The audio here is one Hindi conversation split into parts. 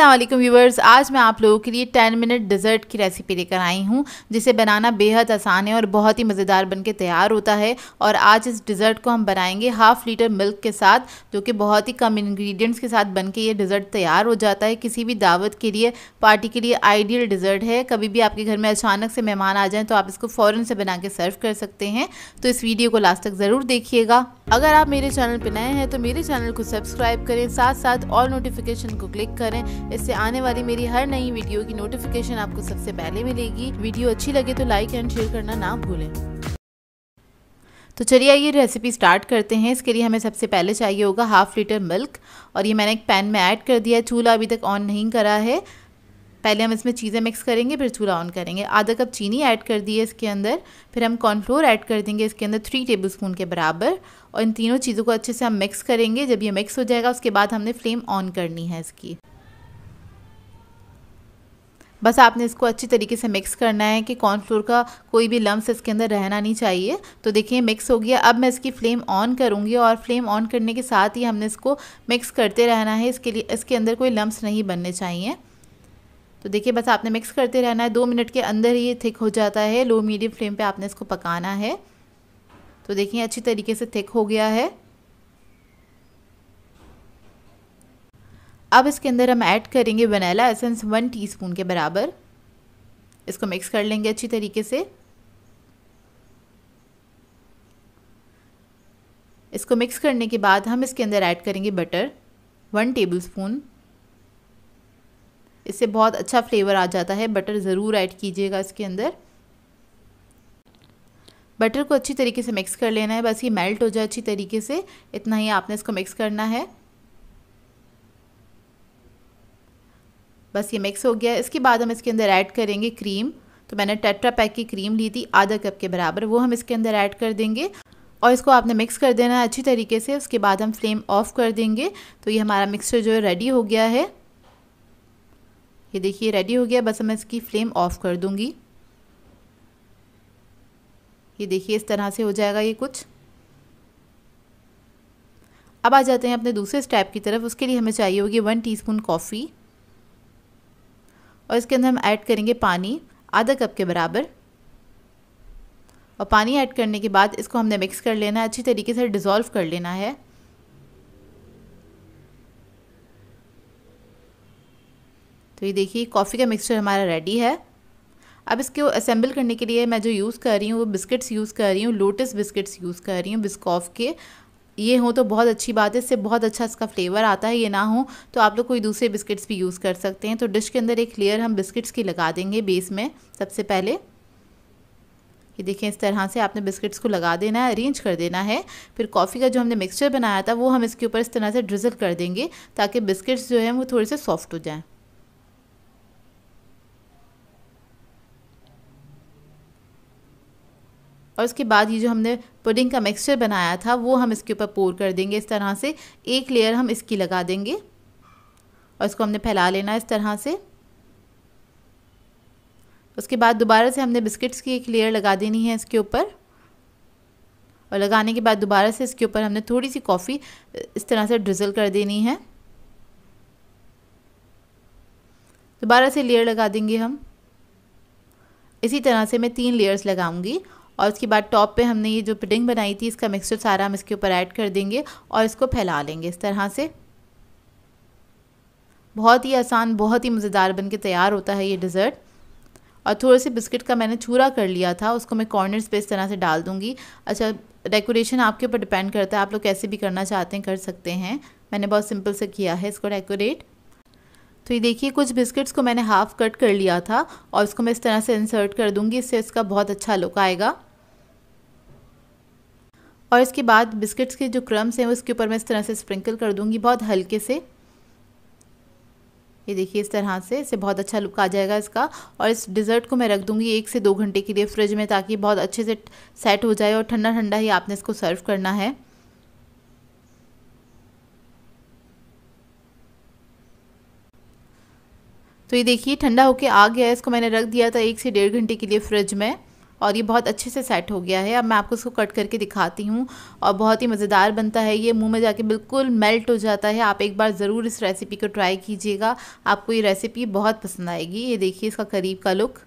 असलम व्यूवर्स आज मैं आप लोगों के लिए 10 मिनट डिज़र्ट की रेसिपी लेकर आई हूँ जिसे बनाना बेहद आसान है और बहुत ही मज़ेदार बन के तैयार होता है और आज इस डिज़र्ट को हम बनाएंगे हाफ़ लीटर मिल्क के साथ जो कि बहुत ही कम इंग्रेडिएंट्स के साथ बन के ये डिज़र्ट तैयार हो जाता है किसी भी दावत के लिए पार्टी के लिए आइडियल डिज़र्ट है कभी भी आपके घर में अचानक से मेहमान आ जाएँ तो आप इसको फ़ौरन से बना के सर्व कर सकते हैं तो इस वीडियो को लास्ट तक ज़रूर देखिएगा अगर आप मेरे चैनल पर नए हैं तो मेरे चैनल को सब्सक्राइब करें साथ साथ ऑल नोटिफिकेशन को क्लिक करें इससे आने वाली मेरी हर नई वीडियो की नोटिफिकेशन आपको सबसे पहले मिलेगी वीडियो अच्छी लगे तो लाइक एंड शेयर करना ना भूलें तो चलिए आइए रेसिपी स्टार्ट करते हैं इसके लिए हमें सबसे पहले चाहिए होगा हाफ़ लीटर मिल्क और ये मैंने एक पैन में ऐड कर दिया है चूल्हा अभी तक ऑन नहीं करा है पहले हम इसमें चीज़ें मिक्स करेंगे फिर चूल्हा ऑन करेंगे आधा कप चीनी ऐड कर दी है इसके अंदर फिर हम कॉर्नफ्लोर ऐड कर देंगे इसके अंदर थ्री टेबल स्पून के बराबर और इन तीनों चीज़ों को अच्छे से हम मिक्स करेंगे जब ये मिक्स हो जाएगा उसके बाद हमने फ्लेम ऑन करनी है इसकी बस आपने इसको अच्छी तरीके से मिक्स करना है कि कॉर्नफ्लोर का कोई भी लम्स इसके अंदर रहना नहीं चाहिए तो देखिए मिक्स हो गया अब मैं इसकी फ्लेम ऑन करूँगी और फ्लेम ऑन करने के साथ ही हमने इसको मिक्स करते रहना है इसके लिए इसके अंदर कोई लम्स नहीं बनने चाहिए तो देखिए बस आपने मिक्स करते रहना है दो मिनट के अंदर ही ये थिक हो जाता है लो मीडियम फ्लेम पे आपने इसको पकाना है तो देखिए अच्छी तरीके से थिक हो गया है अब इसके अंदर हम ऐड करेंगे वनीला एसेंस वन टीस्पून के बराबर इसको मिक्स कर लेंगे अच्छी तरीके से इसको मिक्स करने के बाद हम इसके अंदर ऐड करेंगे बटर वन टेबल स्पून इससे बहुत अच्छा फ्लेवर आ जाता है बटर ज़रूर ऐड कीजिएगा इसके अंदर बटर को अच्छी तरीके से मिक्स कर लेना है बस ये मेल्ट हो जाए अच्छी तरीके से इतना ही आपने इसको मिक्स करना है बस ये मिक्स हो गया इसके बाद हम इसके अंदर ऐड करेंगे क्रीम तो मैंने टेट्रा पैक की क्रीम ली थी आधा कप के बराबर वो हम इसके अंदर ऐड कर देंगे और इसको आपने मिक्स कर देना है अच्छी तरीके से उसके बाद हम फ्लेम ऑफ कर देंगे तो ये हमारा मिक्सचर जो है रेडी हो गया है ये देखिए रेडी हो गया बस मैं इसकी फ्लेम ऑफ कर दूँगी ये देखिए इस तरह से हो जाएगा ये कुछ अब आ जाते हैं अपने दूसरे स्टेप की तरफ उसके लिए हमें चाहिए होगी वन टीस्पून कॉफ़ी और इसके अंदर हम ऐड करेंगे पानी आधा कप के बराबर और पानी ऐड करने के बाद इसको हमने मिक्स कर लेना है अच्छी तरीके से डिज़ोल्व कर लेना है तो ये देखिए कॉफ़ी का मिक्सचर हमारा रेडी है अब इसको असेंबल करने के लिए मैं जो यूज़ कर रही हूँ वो बिस्किट्स यूज़ कर रही हूँ लोटस बिस्किट्स यूज़ कर रही हूँ बिस्कॉफ के ये हो तो बहुत अच्छी बात है इससे बहुत अच्छा इसका फ्लेवर आता है ये ना हो तो आप लोग कोई दूसरे बिस्किट्स भी यूज़ कर सकते हैं तो डिश के अंदर एक लेयर हम बिस्किट्स की लगा देंगे बेस में सबसे पहले ये देखिए इस तरह से आपने बिस्किट्स को लगा देना है अरेंज कर देना है फिर कॉफ़ी का जो हमने मिक्सचर बनाया था वो हम इसके ऊपर इस तरह से ड्रिजल कर देंगे ताकि बिस्किट्स जो हैं वो थोड़े से सॉफ्ट हो जाएँ और उसके बाद ये जो हमने पुडिंग का मिक्सचर बनाया था वो हम इसके ऊपर पोर कर देंगे इस तरह से एक लेयर हम इसकी लगा देंगे और इसको हमने फैला लेना इस तरह से उसके बाद दोबारा से हमने बिस्किट्स की एक लेयर लगा देनी है इसके ऊपर और लगाने के बाद दोबारा से इसके ऊपर हमने थोड़ी सी कॉफ़ी इस तरह से ड्रिजल कर देनी है दोबारा से लेयर लगा देंगे हम इसी तरह से मैं तीन लेयर्स लगाऊंगी और उसके बाद टॉप पे हमने ये जो पुडिंग बनाई थी इसका मिक्सचर सारा हम इसके ऊपर ऐड कर देंगे और इसको फैला लेंगे इस तरह से बहुत ही आसान बहुत ही मज़ेदार बन के तैयार होता है ये डिज़र्ट और थोड़े से बिस्किट का मैंने छूरा कर लिया था उसको मैं कॉर्नर्स पे इस तरह से डाल दूँगी अच्छा डेकोरेशन आपके ऊपर डिपेंड करता है आप लोग कैसे भी करना चाहते हैं कर सकते हैं मैंने बहुत सिंपल से किया है इसको डेकोरेट तो ये देखिए कुछ बिस्किट्स को मैंने हाफ़ कट कर लिया था और इसको मैं इस तरह से इंसर्ट कर दूँगी इससे इसका बहुत अच्छा लुक आएगा और इसके बाद बिस्किट्स के जो क्रम्स हैं उसके ऊपर मैं इस तरह से स्प्रिंकल कर दूँगी बहुत हल्के से ये देखिए इस तरह से इसे बहुत अच्छा लुक आ जाएगा इसका और इस डिज़र्ट को मैं रख दूंगी एक से दो घंटे के लिए फ्रिज में ताकि बहुत अच्छे से सेट हो जाए और ठंडा ठंडा ही आपने इसको सर्व करना है तो ये देखिए ठंडा होके आ गया है इसको मैंने रख दिया था एक से डेढ़ घंटे के लिए फ्रिज में और ये बहुत अच्छे से सेट हो गया है अब मैं आपको इसको कट करके दिखाती हूँ और बहुत ही मज़ेदार बनता है ये मुँह में जाके बिल्कुल मेल्ट हो जाता है आप एक बार ज़रूर इस रेसिपी को ट्राई कीजिएगा आपको ये रेसिपी बहुत पसंद आएगी ये देखिए इसका करीब का लुक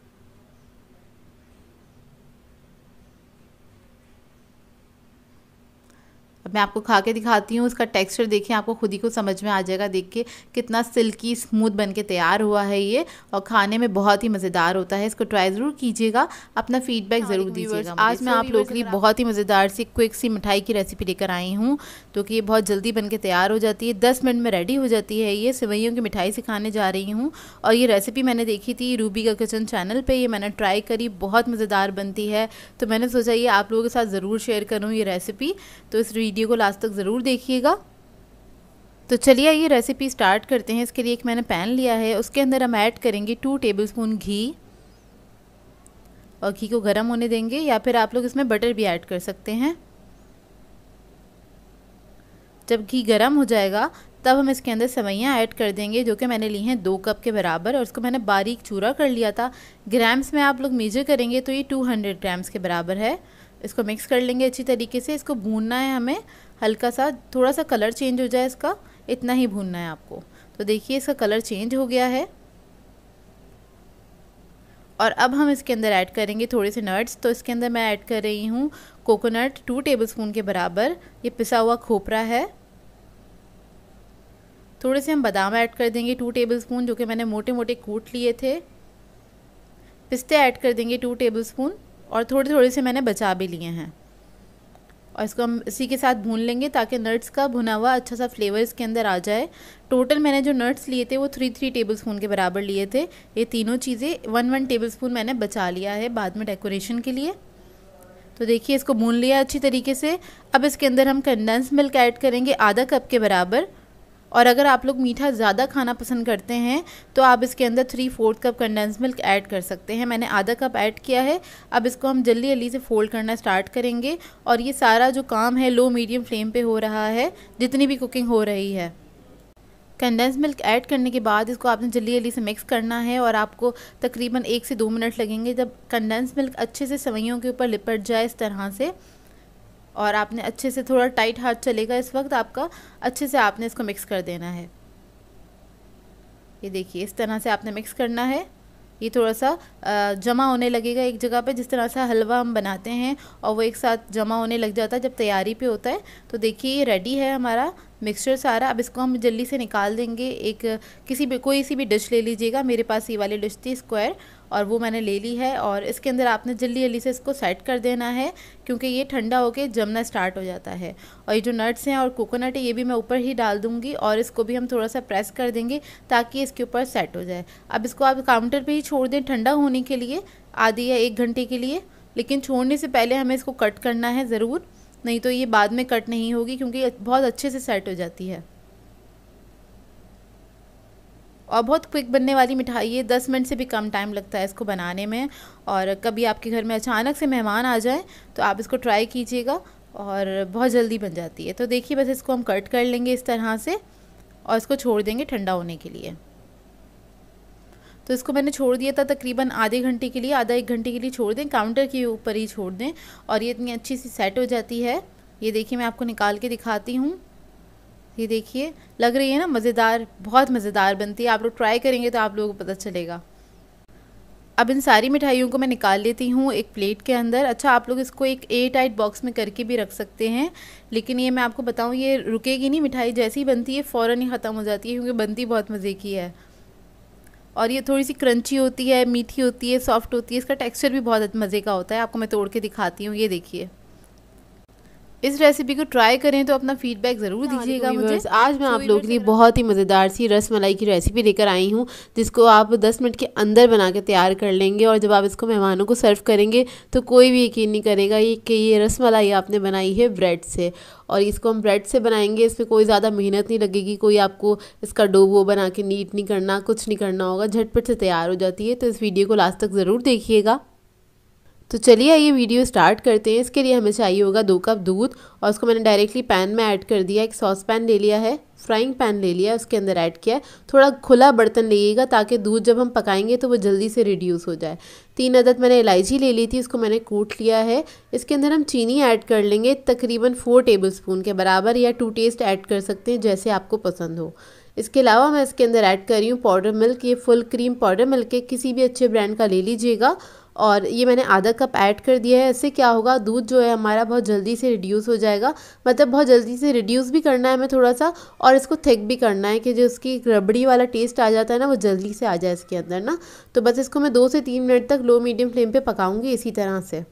अब मैं आपको खा के दिखाती हूँ उसका टेक्सचर देखिए आपको खुद ही को समझ में आ जाएगा देख के कितना सिल्की स्मूथ बन के तैयार हुआ है ये और खाने में बहुत ही मज़ेदार होता है इसको ट्राई ज़रूर कीजिएगा अपना फीडबैक हाँ, ज़रूर दीजिएगा आज मैं आप लोगों के लिए बहुत ही मज़ेदार सी क्विक सी मिठाई की रेसिपी लेकर आई हूँ तो कि ये बहुत जल्दी बन के तैयार हो जाती है दस मिनट में रेडी हो जाती है ये सिवैयों की मिठाई सिखाने जा रही हूँ और ये रेसिपी मैंने देखी थी रूबी का किचन चैनल पर ये मैंने ट्राई करी बहुत मज़ेदार बनती है तो मैंने सोचा ये आप लोगों के साथ ज़रूर शेयर करूँ ये रेसिपी तो इस वीडियो वीडियो को लास्ट तक ज़रूर देखिएगा तो चलिए ये रेसिपी स्टार्ट करते हैं इसके लिए एक मैंने पैन लिया है उसके अंदर हम ऐड करेंगे टू टेबलस्पून घी और घी को गर्म होने देंगे या फिर आप लोग इसमें बटर भी ऐड कर सकते हैं जब घी गर्म हो जाएगा तब हम इसके अंदर सेवैयाँ ऐड कर देंगे जो कि मैंने ली हैं दो कप के बराबर और उसको मैंने बारीक चूरा कर लिया था ग्राम्स में आप लोग मेजर करेंगे तो ये 200 ग्राम्स के बराबर है इसको मिक्स कर लेंगे अच्छी तरीके से इसको भूनना है हमें हल्का सा थोड़ा सा कलर चेंज हो जाए इसका इतना ही भूनना है आपको तो देखिए इसका कलर चेंज हो गया है और अब हम इसके अंदर ऐड करेंगे थोड़े से नट्स तो इसके अंदर मैं ऐड कर रही हूँ कोकोनट टू टेबलस्पून के बराबर ये पिसा हुआ खोपरा है थोड़े से हम बादाम ऐड कर देंगे टू टेबलस्पून जो कि मैंने मोटे मोटे कूट लिए थे पिस्ते ऐड कर देंगे टू टेबलस्पून और थोड़े थोड़े से मैंने बचा भी लिए हैं और इसको हम इसी के साथ भून लेंगे ताकि नट्स का भुना हुआ अच्छा सा फ्लेवर इसके अंदर आ जाए टोटल मैंने जो नट्स लिए थे वो थ्री थ्री टेबल स्पून के बराबर लिए थे ये तीनों चीज़ें वन वन टेबल स्पून मैंने बचा लिया है बाद में डेकोरेशन के लिए तो देखिए इसको भून लिया अच्छी तरीके से अब इसके अंदर हम कंडेंस मिल्क ऐड करेंगे आधा कप के बराबर और अगर आप लोग मीठा ज़्यादा खाना पसंद करते हैं तो आप इसके अंदर three fourth cup condense milk add कर सकते हैं मैंने आधा कप ऐड किया है अब इसको हम जल्दी जल्दी से फोल्ड करना स्टार्ट करेंगे और ये सारा जो काम है लो मीडियम फ्लेम पर हो रहा है जितनी भी कुकिंग हो रही है कंडेंस मिल्क ऐड करने के बाद इसको आपने जल्दी जल्दी से मिक्स करना है और आपको तकरीबन एक से दो मिनट लगेंगे जब कंडेंस मिल्क अच्छे से सवैयों के ऊपर लिपट जाए इस तरह से और आपने अच्छे से थोड़ा टाइट हाथ चलेगा इस वक्त आपका अच्छे से आपने इसको मिक्स कर देना है ये देखिए इस तरह से आपने मिक्स करना है ये थोड़ा सा जमा होने लगेगा एक जगह पे जिस तरह से हलवा हम बनाते हैं और वो एक साथ जमा होने लग जाता है जब तैयारी पे होता है तो देखिए ये रेडी है हमारा मिक्सचर सारा अब इसको हम जल्दी से निकाल देंगे एक किसी भी कोई सी भी डिश ले लीजिएगा मेरे पास ये वाली डिश थी स्क्वायर और वो मैंने ले ली है और इसके अंदर आपने जल्दी जल्दी से इसको सेट कर देना है क्योंकि ये ठंडा होकर जमना स्टार्ट हो जाता है और ये जो नट्स हैं और कोकोनट है ये भी मैं ऊपर ही डाल दूँगी और इसको भी हम थोड़ा सा प्रेस कर देंगे ताकि इसके ऊपर सेट हो जाए अब इसको आप काउंटर पर ही छोड़ दें ठंडा होने होने के लिए आधी या एक घंटे के लिए लेकिन छोड़ने से पहले हमें इसको कट करना है ज़रूर नहीं तो ये बाद में कट नहीं होगी क्योंकि बहुत अच्छे से सेट हो जाती है और बहुत क्विक बनने वाली मिठाई है दस मिनट से भी कम टाइम लगता है इसको बनाने में और कभी आपके घर में अचानक से मेहमान आ जाए तो आप इसको ट्राई कीजिएगा और बहुत जल्दी बन जाती है तो देखिए बस इसको हम कट कर लेंगे इस तरह से और इसको छोड़ देंगे ठंडा होने के लिए तो इसको मैंने छोड़ दिया था तकरीबन आधे घंटे के लिए आधा एक घंटे के लिए छोड़ दें काउंटर के ऊपर ही छोड़ दें और ये इतनी अच्छी सी सेट हो जाती है ये देखिए मैं आपको निकाल के दिखाती हूँ ये देखिए लग रही है ना मज़ेदार बहुत मज़ेदार बनती है आप लोग ट्राई करेंगे तो आप लोगों को पता चलेगा अब इन सारी मिठाइयों को मैं निकाल लेती हूँ एक प्लेट के अंदर अच्छा आप लोग इसको एक ए टाइट बॉक्स में करके भी रख सकते हैं लेकिन ये मैं आपको बताऊँ ये रुकेगी नहीं मिठाई जैसी बनती है फ़ौरन ही ख़त्म हो जाती है क्योंकि बनती बहुत मज़े की है और ये थोड़ी सी क्रंची होती है मीठी होती है सॉफ्ट होती है इसका टेक्सचर भी बहुत मज़े का होता है आपको मैं तोड़ के दिखाती हूँ ये देखिए इस रेसिपी को ट्राई करें तो अपना फीडबैक ज़रूर हाँ, दीजिएगा मुझे आज मैं आप लोगों के लिए बहुत ही मज़ेदार सी रस मलाई की रेसिपी लेकर आई हूँ जिसको आप 10 मिनट के अंदर बना के तैयार कर लेंगे और जब आप इसको मेहमानों को सर्व करेंगे तो कोई भी यकीन नहीं करेगा ये कि ये रस मलाई आपने बनाई है ब्रेड से और इसको हम ब्रेड से बनाएंगे इसमें कोई ज़्यादा मेहनत नहीं लगेगी कोई आपको इसका डो वो बना के नीट नहीं करना कुछ नहीं करना होगा झटपट से तैयार हो जाती है तो इस वीडियो को लास्ट तक ज़रूर देखिएगा तो चलिए आइए वीडियो स्टार्ट करते हैं इसके लिए हमें चाहिए होगा दो कप दूध और उसको मैंने डायरेक्टली पैन में ऐड कर दिया एक सॉस पैन ले लिया है फ्राइंग पैन ले लिया उसके अंदर ऐड किया है थोड़ा खुला बर्तन लीजिएगा ताकि दूध जब हम पकाएंगे तो वो जल्दी से रिड्यूस हो जाए तीन अदद मैंने इलायची ले ली थी उसको मैंने कूट लिया है इसके अंदर हम चीनी ऐड कर लेंगे तकरीबन फोर टेबल स्पून के बराबर या टू टेस्ट ऐड कर सकते हैं जैसे आपको पसंद हो इसके अलावा मैं इसके अंदर ऐड कर रही हूँ पाउडर मिल्क ये फुल क्रीम पाउडर मिल्क किसी भी अच्छे ब्रांड का ले लीजिएगा और ये मैंने आधा कप ऐड कर दिया है इससे क्या होगा दूध जो है हमारा बहुत जल्दी से रिड्यूस हो जाएगा मतलब बहुत जल्दी से रिड्यूस भी करना है हमें थोड़ा सा और इसको थिक भी करना है कि जो उसकी रबड़ी वाला टेस्ट आ जाता है ना वो जल्दी से आ जाए इसके अंदर ना तो बस इसको मैं दो से तीन मिनट तक लो मीडियम फ्लेम पर पकाऊँगी इसी तरह से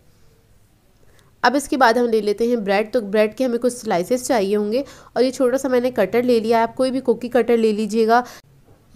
अब इसके बाद हम ले लेते हैं ब्रेड तो ब्रेड के हमें कुछ स्लाइसेस चाहिए होंगे और ये छोटा सा मैंने कटर ले लिया आप कोई भी कोकी कटर ले लीजिएगा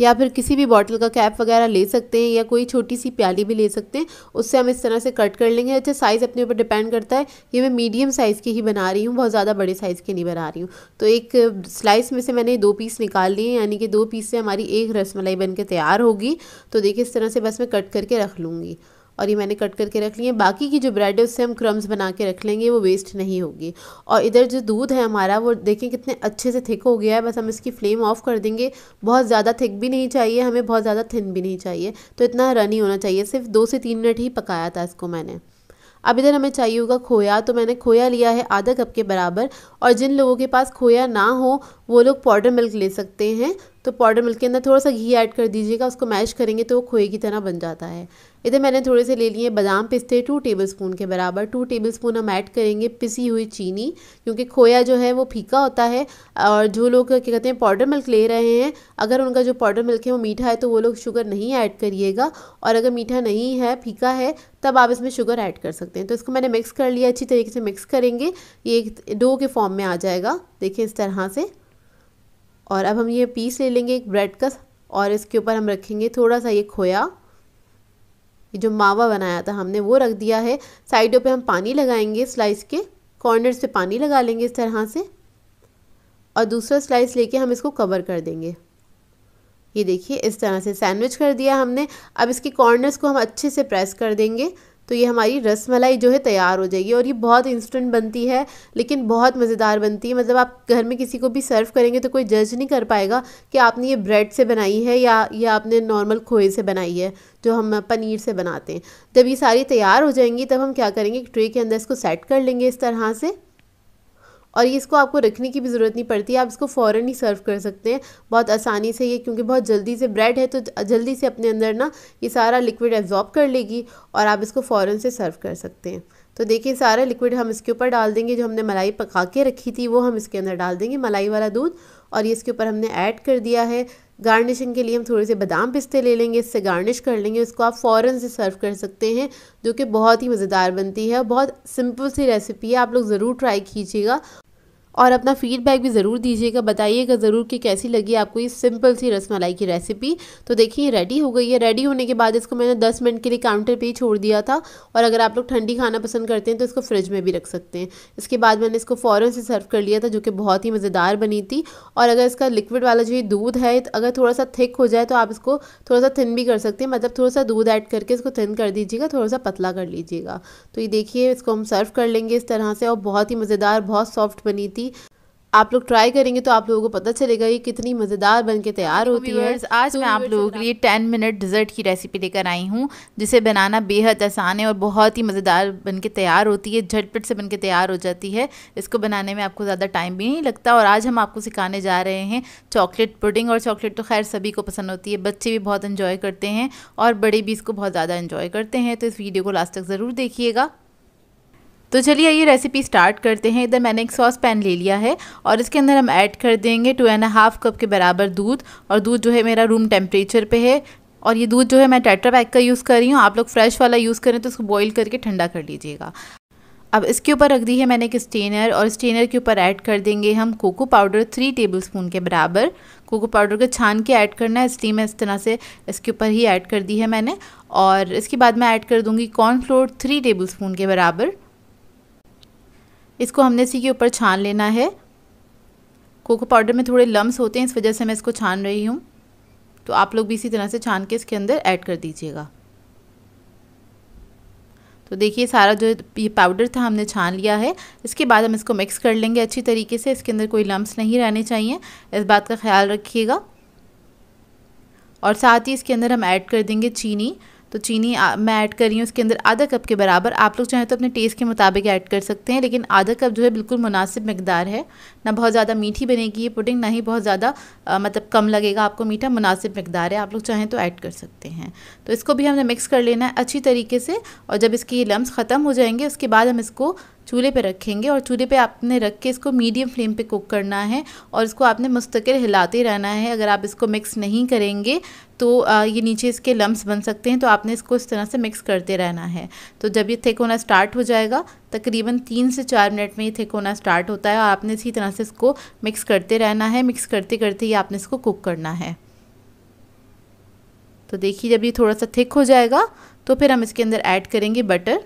या फिर किसी भी बॉटल का कैप वगैरह ले सकते हैं या कोई छोटी सी प्याली भी ले सकते हैं उससे हम इस तरह से कट कर लेंगे अच्छा साइज़ अपने ऊपर डिपेंड करता है ये मैं मीडियम साइज़ की ही बना रही हूँ बहुत ज़्यादा बड़े साइज़ के नहीं बना रही हूँ तो एक स्लाइस में से मैंने दो पीस निकाल लिए यानी कि दो पीस से हमारी एक रसमलाई बन के तैयार होगी तो देखिए इस तरह से बस मैं कट करके रख लूँगी और ये मैंने कट करके रख लिए बाकी की जो ब्रेड है उससे हम क्रम्स बना के रख लेंगे वो वेस्ट नहीं होगी और इधर जो दूध है हमारा वो देखें कितने अच्छे से थिक हो गया है बस हम इसकी फ्लेम ऑफ कर देंगे बहुत ज़्यादा थिक भी नहीं चाहिए हमें बहुत ज़्यादा थिन भी नहीं चाहिए तो इतना रनी होना चाहिए सिर्फ दो से तीन मिनट ही पकाया था इसको मैंने अब इधर हमें चाहिए होगा खोया तो मैंने खोया लिया है आधा कप के बराबर और जिन लोगों के पास खोया ना हो वो लोग पाउडर मिल्क ले सकते हैं तो पाउडर मिल्क के अंदर थोड़ा सा घी ऐड कर दीजिएगा उसको मैश करेंगे तो वो खोए की तरह बन जाता है इधर मैंने थोड़े से ले लिए बादाम पिस्ते टू टेबल स्पून के बराबर टू टेबल स्पून हम ऐड करेंगे पिसी हुई चीनी क्योंकि खोया जो है वो फीका होता है और जो लोग क्या कहते हैं पाउडर मिल्क ले रहे हैं अगर उनका जो पाउडर मिल्क है वो मीठा है तो वो लोग शुगर नहीं ऐड करिएगा और अगर मीठा नहीं है फीका है तब आप इसमें शुगर ऐड कर सकते हैं तो इसको मैंने मिक्स कर लिया अच्छी तरीके से मिक्स करेंगे ये एक डो के फॉर्म में आ जाएगा देखिए इस तरह से और अब हम ये पीस ले लेंगे एक ब्रेड का और इसके ऊपर हम रखेंगे थोड़ा सा ये खोया ये जो मावा बनाया था हमने वो रख दिया है साइडों पे हम पानी लगाएंगे स्लाइस के कॉर्नर से पानी लगा लेंगे इस तरह से और दूसरा स्लाइस लेके हम इसको कवर कर देंगे ये देखिए इस तरह से सैंडविच कर दिया हमने अब इसके कॉर्नर्स को हम अच्छे से प्रेस कर देंगे तो ये हमारी रस मलाई जो है तैयार हो जाएगी और ये बहुत इंस्टेंट बनती है लेकिन बहुत मज़ेदार बनती है मतलब आप घर में किसी को भी सर्व करेंगे तो कोई जज नहीं कर पाएगा कि आपने ये ब्रेड से बनाई है या या आपने नॉर्मल खोए से बनाई है जो हम पनीर से बनाते हैं जब ये सारी तैयार हो जाएंगी तब हम क्या करेंगे ट्रे के अंदर इसको सेट कर लेंगे इस तरह से और इसको आपको रखने की भी ज़रूरत नहीं पड़ती आप इसको फ़ौर ही सर्व कर सकते हैं बहुत आसानी से ये क्योंकि बहुत जल्दी से ब्रेड है तो जल्दी से अपने अंदर ना ये सारा लिक्विड एब्जॉर्ब कर लेगी और आप इसको फ़ौर से सर्व कर सकते हैं तो देखिए सारा लिक्विड हम इसके ऊपर डाल देंगे जो हमने मलाई पका के रखी थी वो हम इसके अंदर डाल देंगे मलाई वाला दूध और ये इसके ऊपर हमने ऐड कर दिया है गार्निशिंग के लिए हम थोड़े से बादाम पिस्ते ले लेंगे इससे गार्निश कर लेंगे उसको आप फ़ौरन से सर्व कर सकते हैं जो कि बहुत ही मज़ेदार बनती है बहुत सिंपल सी रेसिपी है आप लोग ज़रूर ट्राई कीजिएगा और अपना फीडबैक भी ज़रूर दीजिएगा बताइएगा ज़रूर कि कैसी लगी आपको ये सिंपल सी रसमलाई की रेसिपी तो देखिए रेडी हो गई है रेडी होने के बाद इसको मैंने दस मिनट के लिए काउंटर पर ही छोड़ दिया था और अगर आप लोग ठंडी खाना पसंद करते हैं तो इसको फ्रिज में भी रख सकते हैं इसके बाद मैंने इसको फ़ौरन से सर्व कर लिया था जो कि बहुत ही मज़ेदार बनी थी और अगर इसका लिक्विड वाला जो ये दूध है अगर थोड़ा सा थिक हो जाए तो आप इसको थोड़ा सा थिन भी कर सकते हैं मतलब थोड़ा सा दूध ऐड करके इसको थिन कर दीजिएगा थोड़ा सा पतला कर लीजिएगा तो ये देखिए इसको हम सर्व कर लेंगे इस तरह से और बहुत ही मज़ेदार बहुत सॉफ्ट बनी थी रेसिपी आप लोग ट्राई करेंगे तो आप लोगों को पता चलेगा ये कितनी मज़ेदार बन के तैयार होती है आज तो मैं आप लोगों के लिए टेन मिनट डिज़र्ट की रेसिपी लेकर आई हूँ जिसे बनाना बेहद आसान है और बहुत ही मज़ेदार बन के तैयार होती है झटपट से बनके तैयार हो जाती है इसको बनाने में आपको ज़्यादा टाइम भी नहीं लगता और आज हम आपको सिखाने जा रहे हैं चॉकलेट पुडिंग और चॉकलेट तो खैर सभी को पसंद होती है बच्चे भी बहुत इन्जॉय करते हैं और बड़े भी इसको बहुत ज़्यादा इन्जॉय करते हैं तो इस वीडियो को लास्ट तक ज़रूर देखिएगा तो चलिए ये रेसिपी स्टार्ट करते हैं इधर मैंने एक सॉस पैन ले लिया है और इसके अंदर हम ऐड कर देंगे टू एंड हाफ़ कप के बराबर दूध और दूध जो है मेरा रूम टेम्परेचर पे है और ये दूध जो है मैं टेट्रा पैक का यूज़ कर रही हूँ आप लोग फ्रेश वाला यूज़ करें तो उसको बॉईल करके ठंडा कर लीजिएगा अब इसके ऊपर रख दी है मैंने एक स्टेनर और स्टेनर के ऊपर ऐड कर देंगे हम cocoa powder three tablespoon के बराबर कोको पाउडर को छान के ऐड करना है स्टीम इस तरह से इसके ऊपर ही ऐड कर दी है मैंने और इसके बाद मैं ऐड कर दूँगी कॉर्नफ्लोर थ्री टेबल स्पून के बराबर इसको हमने इसी के ऊपर छान लेना है कोको पाउडर में थोड़े लम्स होते हैं इस वजह से मैं इसको छान रही हूँ तो आप लोग भी इसी तरह से छान के इसके अंदर ऐड कर दीजिएगा तो देखिए सारा जो ये पाउडर था हमने छान लिया है इसके बाद हम इसको मिक्स कर लेंगे अच्छी तरीके से इसके अंदर कोई लम्स नहीं रहने चाहिए इस बात का ख्याल रखिएगा और साथ ही इसके अंदर हम ऐड कर देंगे चीनी तो चीनी आ, मैं ऐड कर रही हूँ उसके अंदर आधा कप के बराबर आप लोग चाहें तो अपने टेस्ट के मुताबिक ऐड कर सकते हैं लेकिन आधा कप जो है बिल्कुल मुनासिब मकदार है ना बहुत ज़्यादा मीठी बनेगी ये पुडिंग ना ही बहुत ज़्यादा मतलब कम लगेगा आपको मीठा मुनासिब मकदार है आप लोग चाहें तो ऐड कर सकते हैं तो इसको भी हमने मिक्स कर लेना है अच्छी तरीके से और जब इसके लम्स ख़त्म हो जाएंगे उसके बाद हम इसको चूल्हे पे रखेंगे और चूल्हे पे आपने रख के इसको मीडियम फ्लेम पे कुक करना है और इसको आपने मुस्तकिल हिलाते रहना है अगर आप इसको मिक्स नहीं करेंगे तो ये नीचे इसके लम्ब्स बन सकते हैं तो आपने इसको इस तरह से मिक्स करते रहना है तो जब ये थिक होना स्टार्ट हो जाएगा तकरीबन तीन से चार मिनट में ये थिक होना स्टार्ट होता है और आपने इसी तरह से इसको मिक्स करते रहना है मिक्स करते करते ही आपने इसको कुक करना है तो देखिए जब ये थोड़ा सा थिक हो जाएगा तो फिर हम इसके अंदर ऐड करेंगे बटर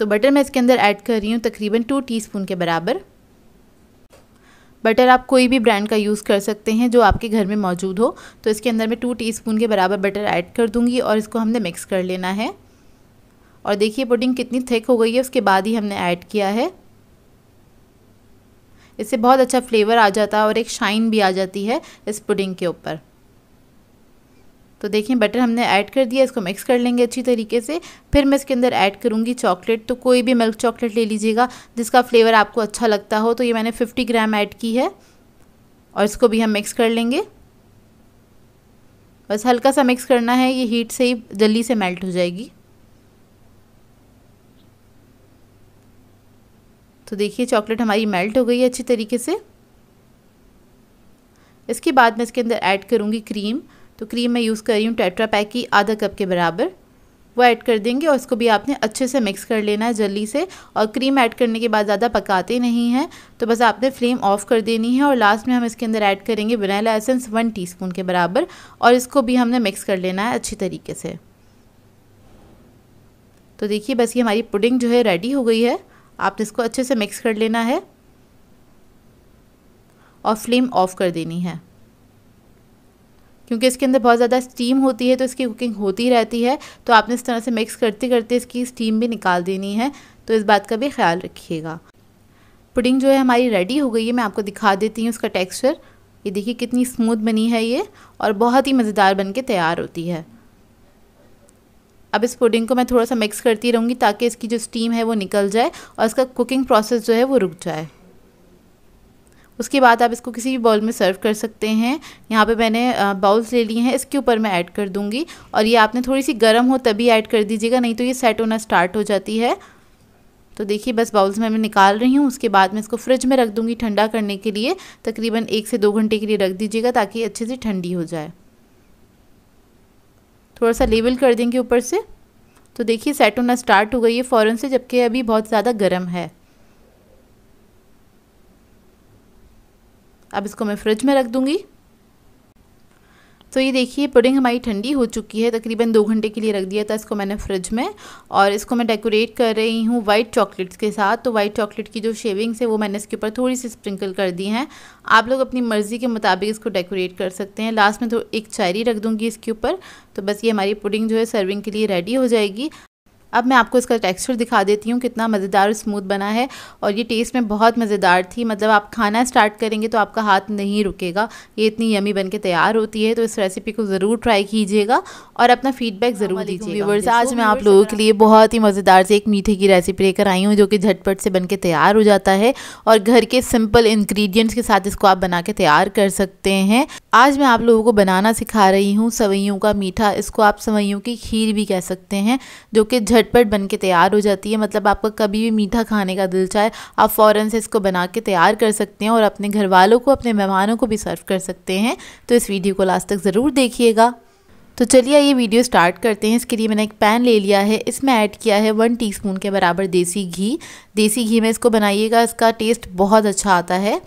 तो बटर मैं इसके अंदर ऐड कर रही हूँ तकरीबन टू टीस्पून के बराबर बटर आप कोई भी ब्रांड का यूज़ कर सकते हैं जो आपके घर में मौजूद हो तो इसके अंदर मैं टू टीस्पून के बराबर बटर ऐड कर दूंगी और इसको हमने मिक्स कर लेना है और देखिए पुडिंग कितनी थिक हो गई है उसके बाद ही हमने ऐड किया है इससे बहुत अच्छा फ्लेवर आ जाता है और एक शाइन भी आ जाती है इस पुडिंग के ऊपर तो देखिए बटर हमने ऐड कर दिया इसको मिक्स कर लेंगे अच्छी तरीके से फिर मैं इसके अंदर ऐड करूँगी चॉकलेट तो कोई भी मिल्क चॉकलेट ले लीजिएगा जिसका फ्लेवर आपको अच्छा लगता हो तो ये मैंने फिफ्टी ग्राम ऐड की है और इसको भी हम मिक्स कर लेंगे बस हल्का सा मिक्स करना है ये हीट से ही जल्दी से मेल्ट हो जाएगी तो देखिए चॉकलेट हमारी मेल्ट हो गई है अच्छी तरीके से इसके बाद मैं इसके अंदर ऐड करूँगी क्रीम तो क्रीम मैं यूज़ कर रही हूँ टेट्रा पैक की आधा कप के बराबर वो ऐड कर देंगे और इसको भी आपने अच्छे से मिक्स कर लेना है जल्दी से और क्रीम ऐड करने के बाद ज़्यादा पकाते नहीं हैं तो बस आपने फ्लेम ऑफ कर देनी है और लास्ट में हम इसके अंदर ऐड करेंगे वनीला एसेंस वन टीस्पून के बराबर और इसको भी हमने मिक्स कर लेना है अच्छी तरीके से तो देखिए बस ये हमारी पुडिंग जो है रेडी हो गई है आपने इसको अच्छे से मिक्स कर लेना है और फ्लेम ऑफ़ कर देनी है क्योंकि इसके अंदर बहुत ज़्यादा स्टीम होती है तो इसकी कुकिंग होती रहती है तो आपने इस तरह से मिक्स करते करते इसकी स्टीम भी निकाल देनी है तो इस बात का भी ख्याल रखिएगा पुडिंग जो है हमारी रेडी हो गई है मैं आपको दिखा देती हूँ उसका टेक्स्चर ये देखिए कितनी स्मूथ बनी है ये और बहुत ही मज़ेदार बन के तैयार होती है अब इस पुडिंग को मैं थोड़ा सा मिक्स करती रहूँगी ताकि इसकी जो स्टीम है वो निकल जाए और इसका कुकिंग प्रोसेस जो है वो रुक जाए उसके बाद आप इसको किसी भी बाउल में सर्व कर सकते हैं यहाँ पे मैंने बाउल्स ले लिए हैं इसके ऊपर मैं ऐड कर दूँगी और ये आपने थोड़ी सी गर्म हो तभी ऐड कर दीजिएगा नहीं तो ये सेट होना स्टार्ट हो जाती है तो देखिए बस बाउल्स में मैं निकाल रही हूँ उसके बाद मैं इसको फ्रिज में रख दूँगी ठंडा करने के लिए तकरीबन एक से दो घंटे के लिए रख दीजिएगा ताकि अच्छे से ठंडी हो जाए थोड़ा सा लेबल कर देंगे ऊपर से तो देखिए सेट होना स्टार्ट हो गई है फ़ौरन से जबकि अभी बहुत ज़्यादा गर्म है अब इसको मैं फ्रिज में रख दूँगी तो ये देखिए पुडिंग हमारी ठंडी हो चुकी है तकरीबन दो घंटे के लिए रख दिया था इसको मैंने फ्रिज में और इसको मैं डेकोरेट कर रही हूँ वाइट चॉकलेट्स के साथ तो वाइट चॉकलेट की जो शेविंग्स है वो मैंने इसके ऊपर थोड़ी सी स्प्रिंकल कर दी हैं आप लोग अपनी मर्ज़ी के मुताबिक इसको डेकोरेट कर सकते हैं लास्ट में तो एक चायरी रख दूँगी इसके ऊपर तो बस ये हमारी पुडिंग जो है सर्विंग के लिए रेडी हो जाएगी अब मैं आपको इसका टेक्सचर दिखा देती हूँ कितना मज़ेदार स्मूथ बना है और ये टेस्ट में बहुत मज़ेदार थी मतलब आप खाना स्टार्ट करेंगे तो आपका हाथ नहीं रुकेगा ये इतनी यमी बन के तैयार होती है तो इस रेसिपी को ज़रूर ट्राई कीजिएगा और अपना फीडबैक ज़रूर दीजिए व्यूवर्स आज मैं आप लोगों के लिए बहुत ही मज़ेदार से एक मीठे की रेसिपी लेकर आई हूँ जो कि झटपट से बन के तैयार हो जाता है और घर के सिंपल इन्ग्रीडियंट्स के साथ इसको आप बना के तैयार कर सकते हैं आज मैं आप लोगों को बनाना सिखा रही हूँ सवैयों का मीठा इसको आप सवैयों की खीर भी कह सकते हैं जो कि झटपट बन के तैयार हो जाती है मतलब आपका कभी भी मीठा खाने का दिल चाहे आप फ़ौरन से इसको बना के तैयार कर सकते हैं और अपने घर वालों को अपने मेहमानों को भी सर्व कर सकते हैं तो इस वीडियो को लास्ट तक ज़रूर देखिएगा तो चलिए ये वीडियो स्टार्ट करते हैं इसके लिए मैंने एक पैन ले लिया है इसमें ऐड किया है वन टीस्पून के बराबर देसी घी देसी घी में इसको बनाइएगा इसका टेस्ट बहुत अच्छा आता है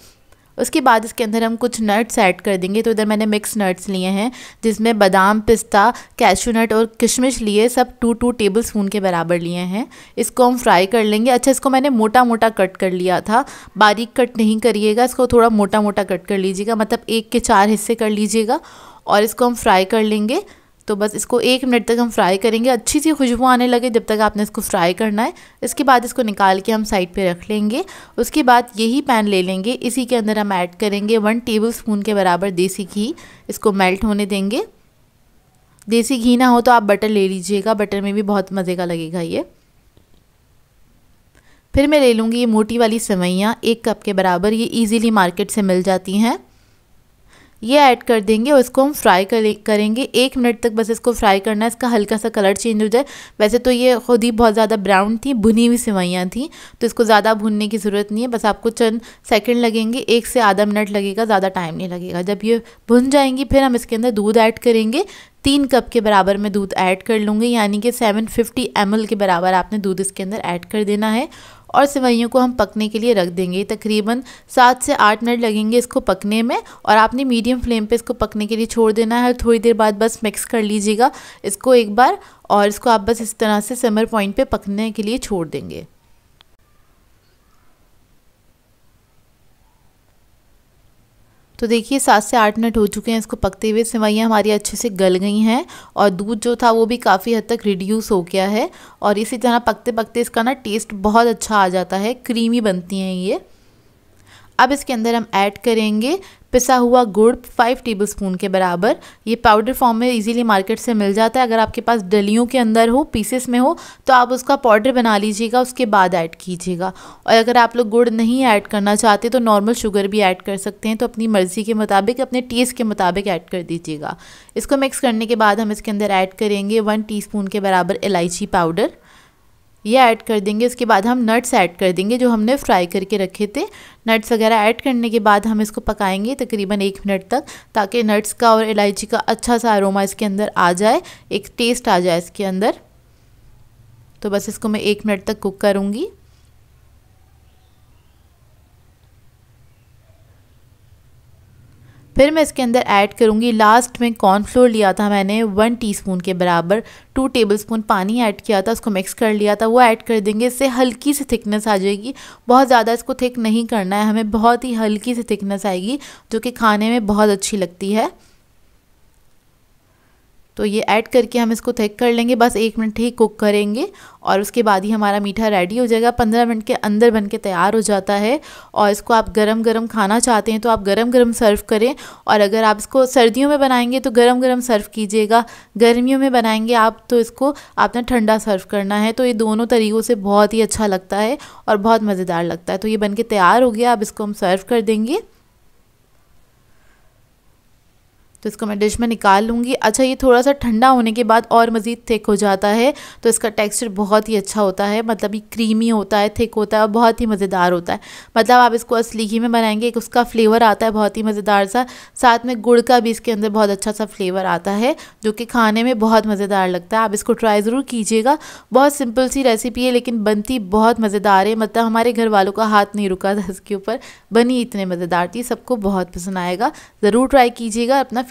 उसके बाद इसके अंदर हम कुछ नट्स ऐड कर देंगे तो इधर मैंने मिक्स नट्स लिए हैं जिसमें बादाम पिस्ता कैशू नट और किशमिश लिए सब टू टू टेबल स्पून के बराबर लिए हैं इसको हम फ्राई कर लेंगे अच्छा इसको मैंने मोटा मोटा कट कर लिया था बारीक कट नहीं करिएगा इसको थोड़ा मोटा मोटा कट कर लीजिएगा मतलब एक के चार हिस्से कर लीजिएगा और इसको हम फ्राई कर लेंगे तो बस इसको एक मिनट तक हम फ्राई करेंगे अच्छी सी खुशबू आने लगे जब तक आपने इसको फ्राई करना है इसके बाद इसको निकाल के हम साइड पे रख लेंगे उसके बाद यही पैन ले लेंगे इसी के अंदर हम ऐड करेंगे वन टेबल स्पून के बराबर देसी घी इसको मेल्ट होने देंगे देसी घी ना हो तो आप बटर ले लीजिएगा बटर में भी बहुत मज़े का लगेगा ये फिर मैं ले लूँगी ये मोटी वाली सेवैयाँ एक कप के बराबर ये ईजिली मार्केट से मिल जाती हैं ये ऐड कर देंगे और इसको हम फ्राई करेंगे एक मिनट तक बस इसको फ्राई करना है इसका हल्का सा कलर चेंज हो जाए वैसे तो ये खुद ही बहुत ज़्यादा ब्राउन थी भुनी हुई सेवैयाँ थी तो इसको ज़्यादा भुनने की ज़रूरत नहीं है बस आपको चंद सेकेंड लगेंगे एक से आधा मिनट लगेगा ज़्यादा टाइम नहीं लगेगा जब ये भुन जाएंगी फिर हम इसके अंदर दूध ऐड करेंगे तीन कप के बराबर मैं दूध ऐड कर लूँगी यानी कि सेवन फिफ्टी के बराबर आपने दूध इसके अंदर ऐड कर देना है और सेवैयों को हम पकने के लिए रख देंगे तकरीबन सात से आठ मिनट लगेंगे इसको पकने में और आपने मीडियम फ्लेम पे इसको पकने के लिए छोड़ देना है और थोड़ी देर बाद बस मिक्स कर लीजिएगा इसको एक बार और इसको आप बस इस तरह से समर पॉइंट पे पकने के लिए छोड़ देंगे तो देखिए सात से आठ मिनट हो चुके हैं इसको पकते हुए सेवैयाँ हमारी अच्छे से गल गई हैं और दूध जो था वो भी काफ़ी हद तक रिड्यूस हो गया है और इसी तरह पकते पकते इसका ना टेस्ट बहुत अच्छा आ जाता है क्रीमी बनती हैं ये अब इसके अंदर हम ऐड करेंगे पिसा हुआ गुड़ फाइव टेबल स्पून के बराबर ये पाउडर फॉर्म में इजीली मार्केट से मिल जाता है अगर आपके पास डलियों के अंदर हो पीसेस में हो तो आप उसका पाउडर बना लीजिएगा उसके बाद ऐड कीजिएगा और अगर आप लोग गुड़ नहीं ऐड करना चाहते तो नॉर्मल शुगर भी ऐड कर सकते हैं तो अपनी मर्ज़ी के मुताबिक अपने टेस्ट के मुताबिक ऐड कर दीजिएगा इसको मिक्स करने के बाद हम इसके अंदर ऐड करेंगे वन टी के बराबर इलायची पाउडर ये ऐड कर देंगे उसके बाद हम नट्स ऐड कर देंगे जो हमने फ्राई करके रखे थे नट्स वगैरह ऐड करने के बाद हम इसको पकाएंगे तकरीबन एक मिनट तक ताकि नट्स का और इलायची का अच्छा सा अरोमा इसके अंदर आ जाए एक टेस्ट आ जाए इसके अंदर तो बस इसको मैं एक मिनट तक कुक करूँगी फिर मैं इसके अंदर ऐड करूँगी लास्ट में कॉर्नफ्लोर लिया था मैंने वन टीस्पून के बराबर टू टेबलस्पून पानी ऐड किया था उसको मिक्स कर लिया था वो ऐड कर देंगे इससे हल्की सी थिकनेस आ जाएगी बहुत ज़्यादा इसको थिक नहीं करना है हमें बहुत ही हल्की सी थिकनेस आएगी जो कि खाने में बहुत अच्छी लगती है तो ये ऐड करके हम इसको थेक कर लेंगे बस एक मिनट ही कुक करेंगे और उसके बाद ही हमारा मीठा रेडी हो जाएगा पंद्रह मिनट के अंदर बन के तैयार हो जाता है और इसको आप गरम गरम खाना चाहते हैं तो आप गरम गरम सर्व करें और अगर आप इसको सर्दियों में बनाएंगे तो गरम गरम सर्व कीजिएगा गर्मियों में बनाएंगे आप तो इसको आपने ठंडा सर्व करना है तो ये दोनों तरीक़ों से बहुत ही अच्छा लगता है और बहुत मज़ेदार लगता है तो ये बन के तैयार हो गया अब इसको हम सर्व कर देंगे तो इसको मैं डिश में निकाल लूँगी अच्छा ये थोड़ा सा ठंडा होने के बाद और मज़ीद थिक हो जाता है तो इसका टेक्सचर बहुत ही अच्छा होता है मतलब ये क्रीमी होता है थिक होता है और बहुत ही मज़ेदार होता है मतलब आप इसको असली घी में बनाएंगे एक उसका फ्लेवर आता है बहुत ही मज़ेदार सा साथ में गुड़ का भी इसके अंदर बहुत अच्छा सा फ्लेवर आता है जो कि खाने में बहुत मज़ेदार लगता है आप इसको ट्राई ज़रूर कीजिएगा बहुत सिंपल सी रेसिपी है लेकिन बनती बहुत मज़ेदार है मतलब हमारे घर वालों का हाथ नहीं रुका था इसके ऊपर बनी इतने मज़ेदार थी सबको बहुत पसंद आएगा ज़रूर ट्राई कीजिएगा अपना